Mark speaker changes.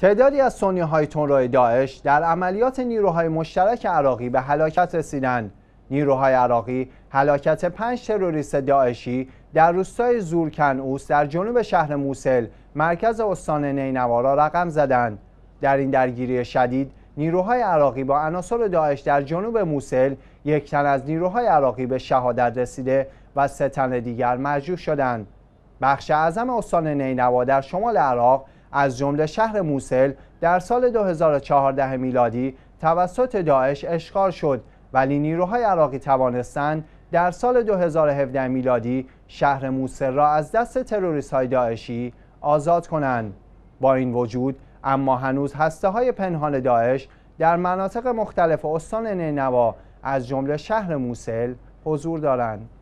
Speaker 1: تعدادی از سنی های تنرای داعش در عملیات نیروهای مشترک عراقی به هلاکت رسیدند. نیروهای عراقی هلاکت پنج تروریست داعشی در روستای اوس در جنوب شهر موسل مرکز استان نینوا را رقم زدند. در این درگیری شدید نیروهای عراقی با عناصر داعش در جنوب موسل یک تن از نیروهای عراقی به شهادت رسیده و سه تن دیگر مجروح شدند. بخش اعظم استان نینوا در شمال عراق از جمله شهر موسل در سال 2014 میلادی توسط داعش اشغال شد ولی نیروهای عراقی توانستند در سال 2017 میلادی شهر موسل را از دست تروریست های داعشی آزاد کنند با این وجود اما هنوز هسته های پنهان داعش در مناطق مختلف استان نینوا از جمله شهر موسل حضور دارند